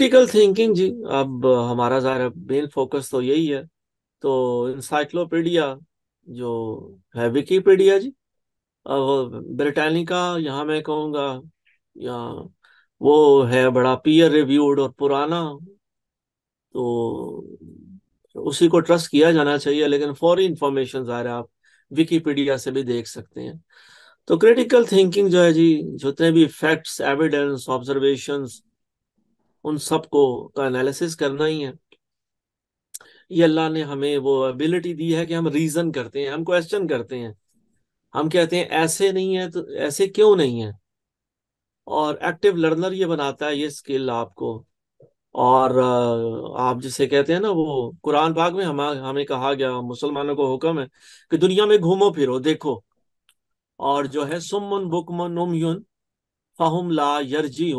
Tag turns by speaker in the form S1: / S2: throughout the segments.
S1: Critical thinking जी अब हमारा ज़्यादा मेन फोकस तो यही है तो इंसाइक्लोपीडिया जो है विकीपीडिया जी अब ब्रिटानिका यहाँ मैं कहूँगा या वो है बड़ा पीयर रिव्यूड और पुराना तो उसी को ट्रस्ट किया जाना चाहिए लेकिन फॉरी इंफॉर्मेशन ज़ाहिर आप विकीपीडिया से भी देख सकते हैं तो क्रिटिकल थिंकिंग जो है जी जितने भी फैक्ट्स एविडेंस ऑब्जर्वेशंस उन सब को का एनालिसिस करना ही है ये अल्लाह ने हमें वो एबिलिटी दी है कि हम रीजन करते हैं हम क्वेश्चन करते हैं हम कहते हैं ऐसे नहीं है तो ऐसे क्यों नहीं है और एक्टिव लर्नर ये बनाता है ये स्किल आपको और आप जिसे कहते हैं ना वो कुरान पाक में हम हमें कहा गया मुसलमानों को हुक्म है कि दुनिया में घूमो फिरो देखो और जो है सुमन बुकमन उमयुन फहम ला यरजी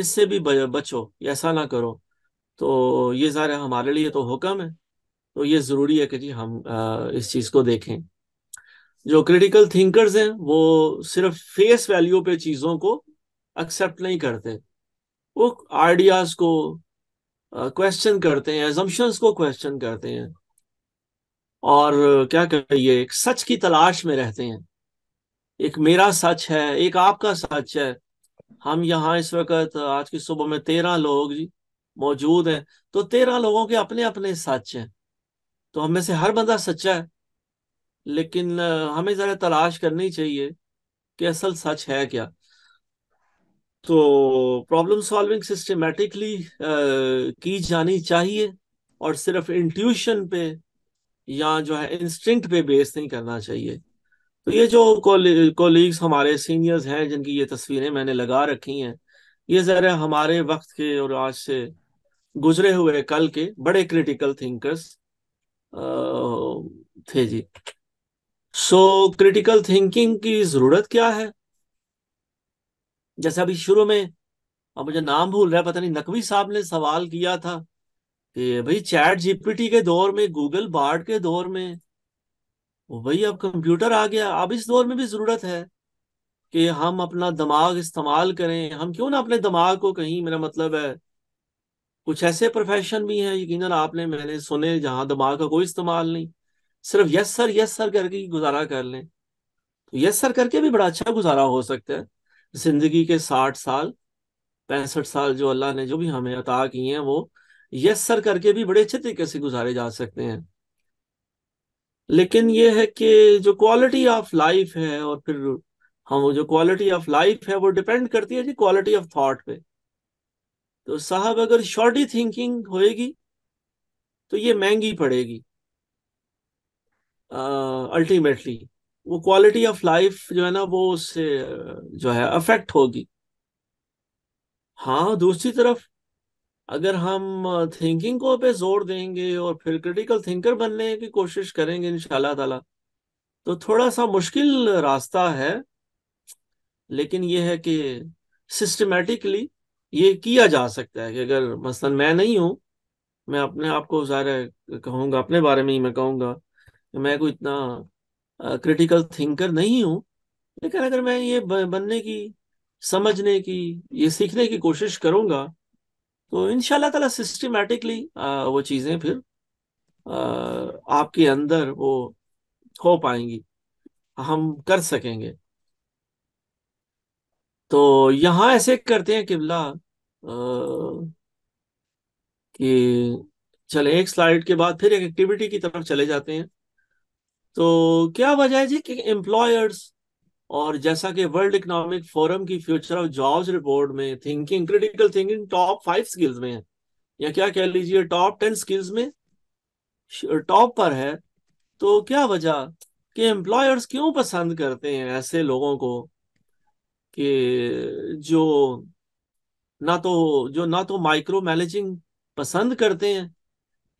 S1: इससे भी बचो ऐसा ना करो तो ये सारे हमारे लिए तो हुक्म है तो ये ज़रूरी है कि जी हम आ, इस चीज़ को देखें जो क्रिटिकल थिंकर्स हैं वो सिर्फ फेस वैल्यू पे चीज़ों को एक्सेप्ट नहीं करते वो आइडियाज़ को क्वेश्चन करते हैं एजम्पन्स को क्वेश्चन करते हैं और क्या कहिए एक सच की तलाश में रहते हैं एक मेरा सच है एक आपका सच है हम यहाँ इस वक्त आज की सुबह में तेरह लोग जी मौजूद हैं तो तेरह लोगों के अपने अपने सच हैं तो हमें से हर बंदा सच्चा है लेकिन हमें ज़रा तलाश करनी चाहिए कि असल सच है क्या तो प्रॉब्लम सॉल्विंग सिस्टमेटिकली की जानी चाहिए और सिर्फ इंट्यूशन पे या जो है इंस्टिंक्ट पे बेस नहीं करना चाहिए तो ये जो कोलीग्स हमारे सीनियर्स हैं जिनकी ये तस्वीरें मैंने लगा रखी हैं ये ज़रा हमारे वक्त के और आज से गुजरे हुए कल के बड़े क्रिटिकल थिंकर्स थे जी सो क्रिटिकल थिंकिंग की ज़रूरत क्या है जैसे अभी शुरू में अब मुझे नाम भूल रहा है पता नहीं नकवी साहब ने सवाल किया था कि भाई चैट जीपीटी के दौर में गूगल बार्ड के दौर में वही अब कंप्यूटर आ गया अब इस दौर में भी जरूरत है कि हम अपना दिमाग इस्तेमाल करें हम क्यों ना अपने दिमाग को कहीं मेरा मतलब है कुछ ऐसे प्रोफेशन भी हैं यकीनन आपने मैंने सुने जहां दिमाग का कोई इस्तेमाल नहीं सिर्फ यस सर यस सर करके गुजारा कर लें तो यस सर करके भी बड़ा अच्छा गुजारा हो सकता है जिंदगी के साठ साल पैंसठ साल जो अल्लाह ने जो भी हमें अता किए हैं वो यस सर करके भी बड़े अच्छे तरीके से गुजारे जा सकते हैं लेकिन ये है कि जो क्वालिटी ऑफ लाइफ है और फिर हम जो क्वालिटी ऑफ लाइफ है वो डिपेंड करती है जी क्वालिटी ऑफ थॉट पे तो साहब अगर शॉर्टी थिंकिंग होएगी तो ये महंगी पड़ेगी अल्टीमेटली uh, वो क्वालिटी ऑफ लाइफ जो है ना वो उससे जो है अफेक्ट होगी हाँ दूसरी तरफ अगर हम थिंकिंग को पे जोर देंगे और फिर क्रिटिकल थिंकर बनने की कोशिश करेंगे इंशाल्लाह ताला तो थोड़ा सा मुश्किल रास्ता है लेकिन यह है कि सिस्टमेटिकली ये किया जा सकता है कि अगर मसलन मैं नहीं हूँ मैं अपने आप को ज़ाहिर कहूँगा अपने बारे में ही मैं कहूँगा कि मैं कोई इतना क्रिटिकल थिंकर नहीं हूँ लेकिन अगर मैं ये बनने की समझने की ये सीखने की कोशिश करूँगा तो इनशाला तला सिस्टमेटिकली वो चीज़ें फिर आ, आपके अंदर वो हो पाएंगी हम कर सकेंगे तो यहाँ ऐसे करते हैं किबला कि चले एक स्लाइड के बाद फिर एक एक्टिविटी की तरफ चले जाते हैं तो क्या वजह है जी कि एम्प्लॉयर्स और जैसा कि वर्ल्ड इकोनॉमिक फोरम की फ्यूचर ऑफ जॉब्स रिपोर्ट में thinking critical thinking top five skills में है या क्या कह लीजिए टॉप टेन स्किल्स में टॉप पर है तो क्या वजह कि एम्प्लॉयर्स क्यों पसंद करते हैं ऐसे लोगों को कि जो ना तो जो ना तो माइक्रो मैनेजिंग पसंद करते हैं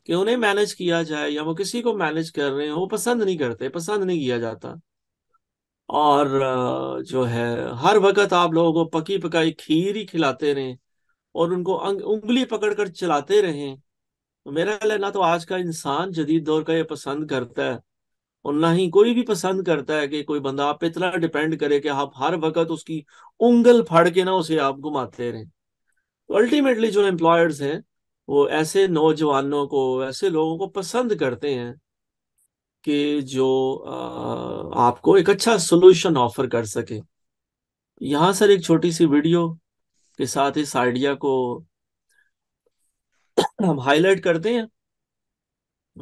S1: कि उन्हें मैनेज किया जाए या वो किसी को मैनेज कर रहे हैं वो पसंद नहीं करते पसंद नहीं किया जाता और जो है हर वक्त आप लोगों को पकी पकाई खीर ही खिलाते रहें और उनको उंगली पकड़ कर चलाते रहें तो मेरा ख्याल है ना तो आज का इंसान जदीद दौर का ये पसंद करता है और ना ही कोई भी पसंद करता है कि कोई बंदा आप पे इतना डिपेंड करे कि आप हर वक्त उसकी उंगल फाड़ के ना उसे आप घुमाते रहें तो अल्टीमेटली जो एम्प्लॉयर्स हैं वो ऐसे नौजवानों को ऐसे लोगों को पसंद करते हैं के जो आपको एक अच्छा सोल्यूशन ऑफर कर सके यहां सर एक छोटी सी वीडियो के साथ इस आइडिया को हम हाईलाइट करते हैं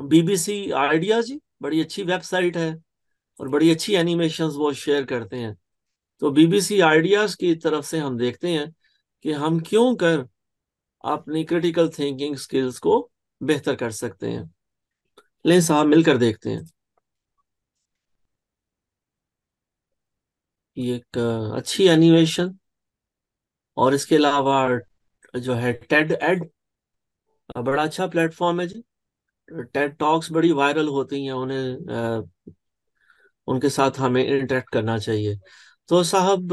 S1: बीबीसी आइडिया जी बड़ी अच्छी वेबसाइट है और बड़ी अच्छी एनिमेशन वो शेयर करते हैं तो बीबीसी आइडियाज की तरफ से हम देखते हैं कि हम क्यों कर अपनी क्रिटिकल थिंकिंग स्किल्स को बेहतर कर सकते हैं ले साहब मिलकर देखते हैं ये एक अच्छी एनिमेशन और इसके अलावा जो है टेड एड बड़ा अच्छा प्लेटफॉर्म है जी टेड टॉक्स बड़ी वायरल होती हैं उन्हें उनके साथ हमें इंटरेक्ट करना चाहिए तो साहब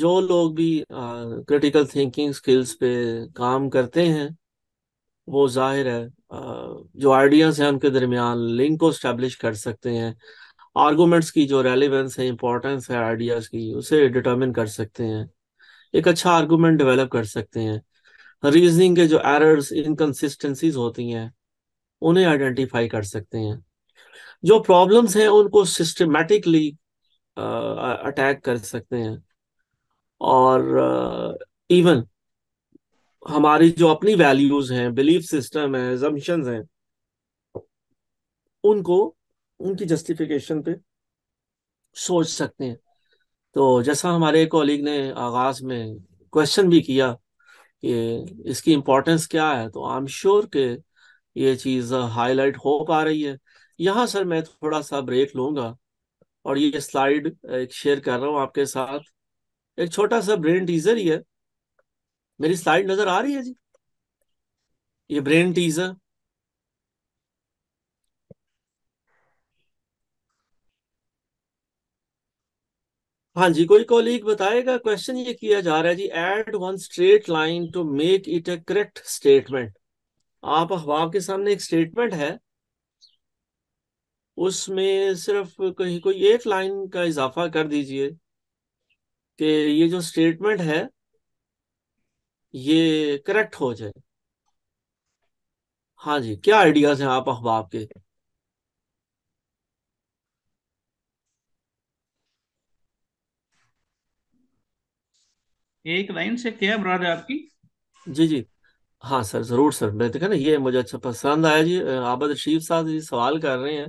S1: जो लोग भी क्रिटिकल थिंकिंग स्किल्स पे काम करते हैं वो जाहिर है आ, जो आइडियाज हैं उनके दरमियान लिंक को स्टैब्लिश कर सकते हैं आर्गूमेंट्स की जो रेलिवेंस है इंपॉर्टेंस है आइडियाज की उसे डिटर्मिन कर सकते हैं एक अच्छा आर्गूमेंट डेवलप कर सकते हैं रीजनिंग के जो एरर्स इनकन्सिस्टेंसीज होती हैं उन्हें आइडेंटिफाई कर सकते हैं जो प्रॉब्लम्स हैं उनको सिस्टमेटिकली अटैक कर सकते हैं और इवन uh, हमारी जो अपनी वैल्यूज हैं बिलीफ सिस्टम है जमशन हैं उनको उनकी जस्टिफिकेशन पे सोच सकते हैं तो जैसा हमारे कॉलीग ने आगाज में क्वेश्चन भी किया कि इसकी इम्पोर्टेंस क्या है तो आई एम श्योर के ये चीज़ हाईलाइट हो पा रही है यहाँ सर मैं थोड़ा सा ब्रेक लूँगा और ये स्लाइड एक शेयर कर रहा हूँ आपके साथ एक छोटा सा ब्रेन टीजर ही है मेरी स्लाइड नज़र आ रही है जी ये ब्रेन टीजर हाँ जी कोई कॉलीग बताएगा क्वेश्चन ये किया जा रहा है जी add one straight line to make it a correct statement आप अखबार के सामने एक स्टेटमेंट है उसमें सिर्फ कहीं कोई एक लाइन का इजाफा कर दीजिए कि ये जो स्टेटमेंट है ये करेक्ट हो जाए हाँ जी क्या आइडियाज हैं आप अखबाब
S2: के एक लाइन से क्या मुराद है आपकी
S1: जी जी हाँ सर जरूर सर मैं देखा ना ये मुझे अच्छा पसंद आया जी आबद शरीफ साहब जी सवाल कर रहे हैं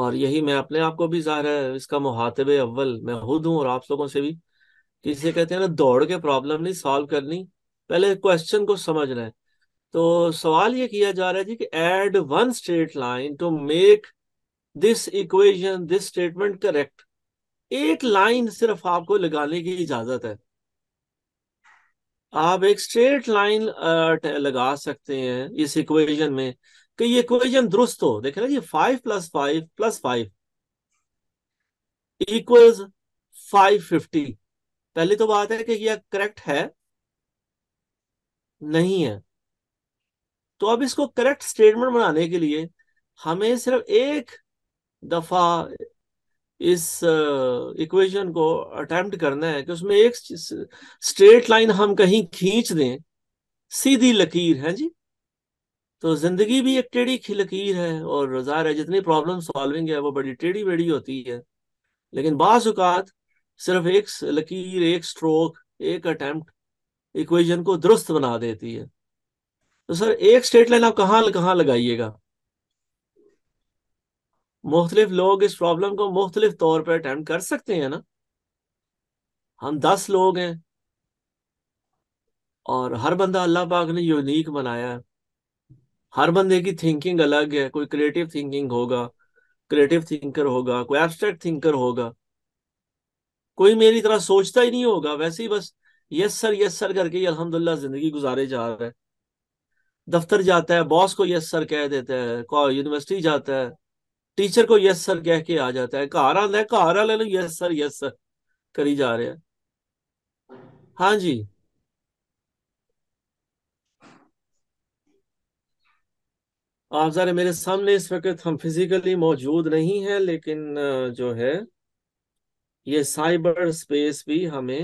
S1: और यही मैं अपने आप को भी जाहिर है इसका मुहातब अव्वल मैं खुद हूँ और आप लोगों से भी किसे कहते हैं ना दौड़ के प्रॉब्लम नहीं सॉल्व करनी पहले क्वेश्चन को समझना है तो सवाल ये किया जा रहा है जी कि add one straight line to make this equation this statement correct एक लाइन सिर्फ आपको लगाने की इजाजत है आप एक स्ट्रेट लाइन लगा सकते हैं इस इक्वेशन में कि ये इक्वेशन दुरुस्त हो देखे ना जी five plus five plus five equals five fifty पहली तो बात है कि यह करेक्ट है नहीं है तो अब इसको करेक्ट स्टेटमेंट बनाने के लिए हमें सिर्फ एक दफा इस इक्वेशन को अटेम्प्ट करना है कि उसमें एक स्ट्रेट लाइन हम कहीं खींच दें सीधी लकीर है जी तो जिंदगी भी एक टेढ़ी लकीर है और जाहिर है जितनी प्रॉब्लम सॉल्विंग है वो बड़ी टेढ़ी बेढ़ी होती है लेकिन बाज़ात सिर्फ एक लकीर एक स्ट्रोक एक अटेम्प्ट इक्वेशन को दुरुस्त बना देती है तो सर एक स्ट्रेट लाइन आप कहाँ कहाँ लगाइएगा मुख्तलिफ लोग इस प्रॉब्लम को मुख्तलिफ तौर पर अटेम्प्ट कर सकते हैं ना हम दस लोग हैं और हर बंदा अल्लाह पाक ने यूनिक बनाया है हर बंदे की थिंकिंग अलग है कोई क्रिएटिव थिंकिंग होगा क्रिएटिव थिंकर होगा कोई एब्स्ट्रैक्ट थिंकर होगा कोई मेरी तरह सोचता ही नहीं होगा वैसे ही बस यस सर यस सर करके ही जिंदगी गुजारे जा रहा है दफ्तर जाता है बॉस को यस सर कह देता है यूनिवर्सिटी जाता है टीचर को यस सर कह के आ जाता है घर आंदा है घर वाले यस सर यस सर जा रहा है हाँ जी आप ज़रा मेरे सामने इस वक्त हम फिजिकली मौजूद नहीं हैं लेकिन जो है ये साइबर स्पेस भी हमें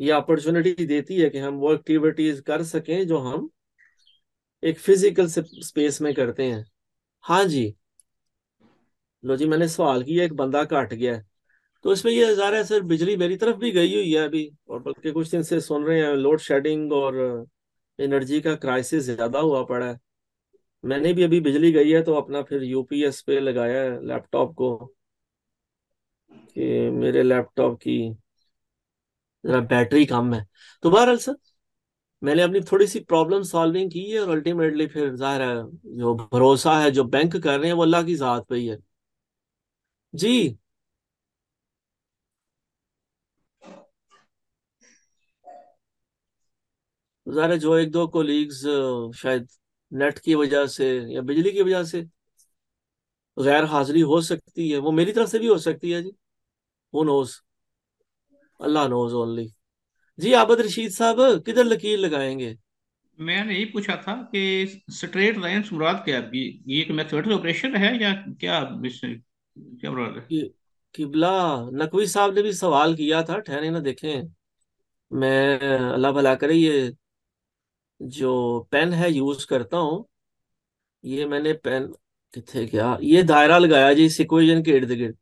S1: ये अपॉर्चुनिटी देती है कि हम वो एक्टिविटीज कर सकें जो हम एक फिजिकल स्पेस में करते हैं हाँ जी लो जी मैंने सवाल किया एक बंदा काट गया है तो इसमें ये रहा है सर बिजली मेरी तरफ भी गई हुई है अभी और बल्कि कुछ दिन से सुन रहे हैं लोड शेडिंग और एनर्जी का क्राइसिस ज्यादा हुआ पड़ा है मैंने भी अभी बिजली गई है तो अपना फिर यूपीएस पे लगाया है लैपटॉप को कि मेरे लैपटॉप की जरा बैटरी कम है तो बहरहाल सर मैंने अपनी थोड़ी सी प्रॉब्लम सॉल्विंग की है और अल्टीमेटली फिर जाहिर है जो भरोसा है जो बैंक कर रहे हैं वो अल्लाह की जात पे ही है जी ज़ाहिर जो एक दो कोलीग्स शायद नेट की वजह से या बिजली की वजह से गैर हाजिरी हो सकती है वो मेरी तरफ से भी हो सकती है जी वो नोज अल्लाह नोज ओनली जी आबद रशीद
S2: साहब किधर लकीर लगाएंगे मैंने यही पूछा था कि स्ट्रेट लाइन मुराद क्या आपकी ये एक मैथमेटिकल ऑपरेशन है या क्या क्या मुराद है
S1: किबला नकवी साहब ने भी सवाल किया था ठहरे ना देखें मैं अल्लाह भला करे ये जो पेन है यूज करता हूँ ये मैंने पेन कितने क्या ये दायरा लगाया जी सिक्वेजन के इर्द गिर्द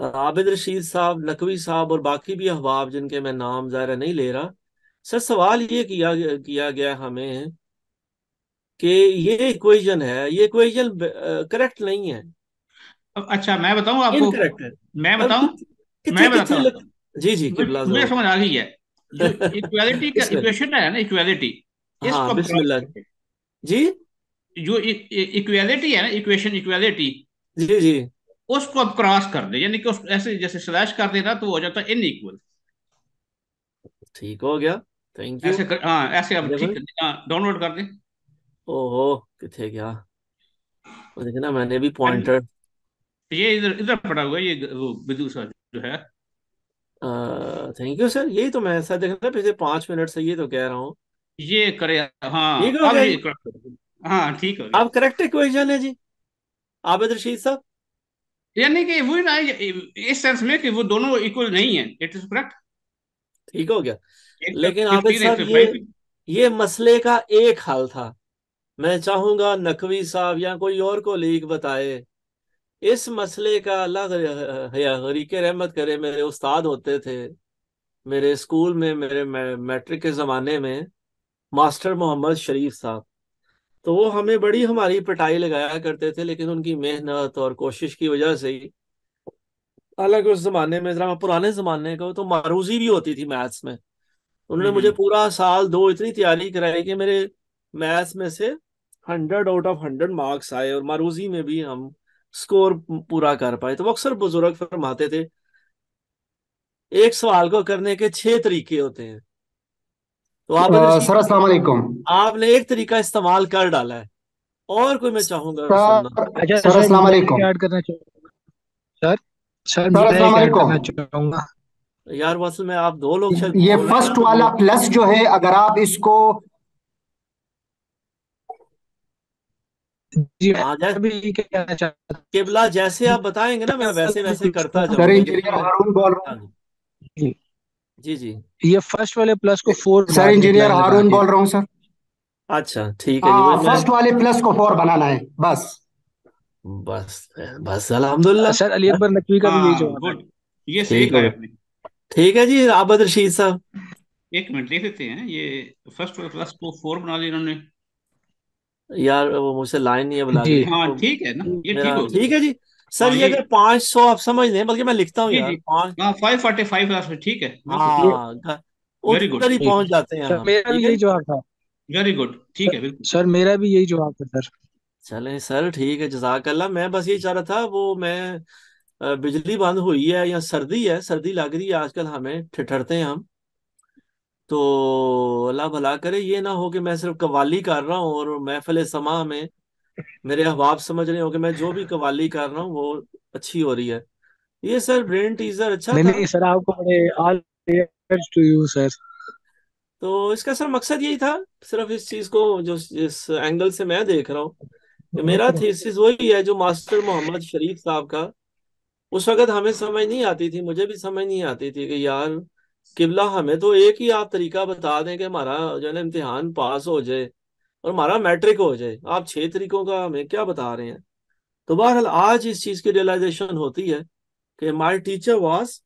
S1: आबिद रशीद साहब नकवी साहब और बाकी भी अहबाब जिनके मैं नाम ज़ाहिर नहीं ले रहा सर सवाल ये किया किया गया हमें कि ये इक्वेशन है ये इक्वेशन करेक्ट नहीं है
S2: अच्छा मैं बताऊं आपको मैं बताऊं मैं बताऊं जी जी मैं समझ आ गई है इक्वालिटी का इक्वेशन है ना इक्वालिटी हाँ, जी जो इक्वालिटी e-, e-, है ना इक्वेशन इक्वालिटी जी जी उसको अब क्रॉस कर दे यानी कि उस ऐसे जैसे स्लैश कर देना तो हो जाता है इन इक्वल ठीक हो गया थैंक यू ऐसे कर, आ, हाँ, ऐसे अब ठीक डाउनलोड हाँ, कर दे ओहो
S1: किथे गया तो देखना मैंने भी पॉइंटर तो ये इधर इधर
S2: पड़ा हुआ ये वो बिदु सर जो है
S1: थैंक यू सर यही तो मैं सर देखना पिछले पांच मिनट से ये तो कह रहा हूँ
S2: ये करे हाँ ठीक हो गया हाँ ठीक हो गया अब करेक्ट इक्वेशन है जी आबिद रशीद साहब यानी कि वो ना इस सेंस में कि वो दोनों इक्वल नहीं है इट इज करेक्ट ठीक हो गया तो लेकिन आप ये
S1: ये मसले का एक हल था मैं चाहूंगा नकवी साहब या कोई और को लीग बताए इस मसले का अल्लाह हरीक रहमत करे मेरे उस्ताद होते थे मेरे स्कूल में मेरे मैट्रिक के ज़माने में मास्टर मोहम्मद शरीफ साहब तो वो हमें बड़ी हमारी पिटाई लगाया करते थे लेकिन उनकी मेहनत और कोशिश की वजह से ही अलग उस जमाने में जरा पुराने जमाने का तो मारूजी भी होती थी मैथ्स में उन्होंने हम्म, मुझे हम्म। पूरा साल दो इतनी तैयारी कराई कि मेरे मैथ्स में से hundred out of hundred marks आए और मारूजी में भी हम स्कोर पूरा कर पाए तो वो अक्सर बुजुर्ग फरमाते थे एक सवाल को करने के छह तरीके होते हैं
S2: तो आप सर असला
S1: आपने एक तरीका इस्तेमाल कर डाला है और कोई मैं चाहूंगा सर अच्छा,
S2: सर सर
S1: यार वसल में आप दो लोग ये फर्स्ट वाला प्लस जो है अगर आप इसको जी भी जैसे आप बताएंगे ना मैं वैसे वैसे करता जाऊंगा जी जी
S2: ये फर्स्ट वाले प्लस को फोर सर इंजीनियर हारून बोल रहा हूँ सर
S1: अच्छा ठीक है आ, हाँ, फर्स्ट वाले प्लस को फोर बनाना है बस
S2: बस बस अलहमदुल्ला सर अली अकबर
S1: नकवी का भी यही जवाब
S2: ये सही ठीक
S1: ठीक है जी आबद रशीद साहब
S2: एक मिनट देख लेते हैं ये फर्स्ट वाले प्लस को फोर बना लिया इन्होंने यार वो मुझसे लाइन नहीं है बुला हाँ, ठीक है ना ये ठीक हो ठीक है जी सर ये अगर पांच सौ आप समझ लें बल्कि मैं लिखता हूँ फाइव फोर्टी हाँ, ठीक है हाँ, वेरी गुड ठीक है सर मेरा भी यही जवाब था सर
S1: चलें सर ठीक है जजाकल्ला मैं बस ये चाह रहा था वो मैं बिजली बंद हुई है या सर्दी है सर्दी लग रही है आजकल हमें ठिठरते हैं हम तो अल्लाह भला करे ये ना हो कि मैं सिर्फ कवाली कर रहा हूँ और महफिल समा में मेरे अहबाब समझ रहे हो कि मैं जो भी कवाली कर रहा हूँ वो अच्छी हो रही है ये सर ब्रेन टीजर अच्छा नहीं था नहीं
S2: सर आपको बड़े ऑल टू यू सर
S1: तो इसका सर मकसद यही था सिर्फ इस चीज को जो इस एंगल से मैं देख रहा हूँ मेरा थीसिस वही है जो मास्टर मोहम्मद शरीफ साहब का उस वक्त हमें समझ नहीं आती थी मुझे भी समझ नहीं आती थी कि यार किबला हमें तो एक ही आप तरीका बता दें कि हमारा जो है ना इम्तिहान पास हो जाए और हमारा मैट्रिक हो जाए आप छह तरीकों का हमें क्या बता रहे हैं तो बहरहाल आज इस चीज की रियलाइजेशन होती है कि my teacher was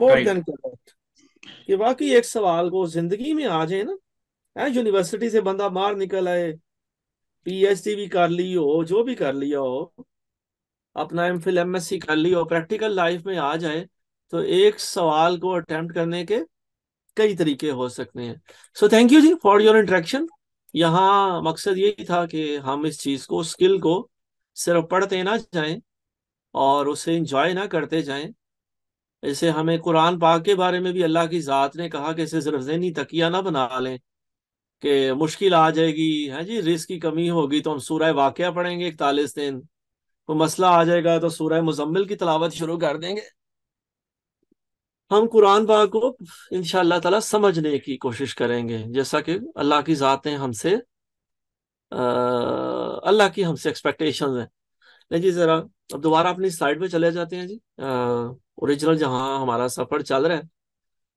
S1: more than correct कि वाकई एक सवाल को जिंदगी में आ जाए ना यूनिवर्सिटी से बंदा बाहर निकल आए पीएचडी भी कर ली हो जो भी कर लिया हो अपना M Phil M S C कर ली हो प्रैक्टिकल लाइफ में आ जाए तो एक सवाल को अटेम्प्ट करने के कई तरीके हो सकते हैं सो थैंक यू जी फॉर योर इंट्रैक्शन यहाँ मकसद यही था कि हम इस चीज को स्किल को सिर्फ पढ़ते ना जाएं और उसे इंजॉय ना करते जाएं इसे हमें कुरान पाक के बारे में भी अल्लाह की ज़ात ने कहा कि इसे सिर्फ जहनी तकिया ना बना लें कि मुश्किल आ जाएगी है जी रिस्क की कमी होगी तो हम सूर्य वाक़ पढ़ेंगे इकतालीस दिन तो मसला आ जाएगा तो सूरह मुजम्मिल की तलावत शुरू कर देंगे हम कुरान बाग को इन ताला समझने की कोशिश करेंगे जैसा कि अल्लाह की ज़ात ने हमसे अल्लाह की हमसे एक्सपेक्टेशन है लेकिन जी ज़रा अब दोबारा अपनी साइड पे चले जाते हैं जी ओरिजिनल जहाँ हमारा सफ़र चल रहा है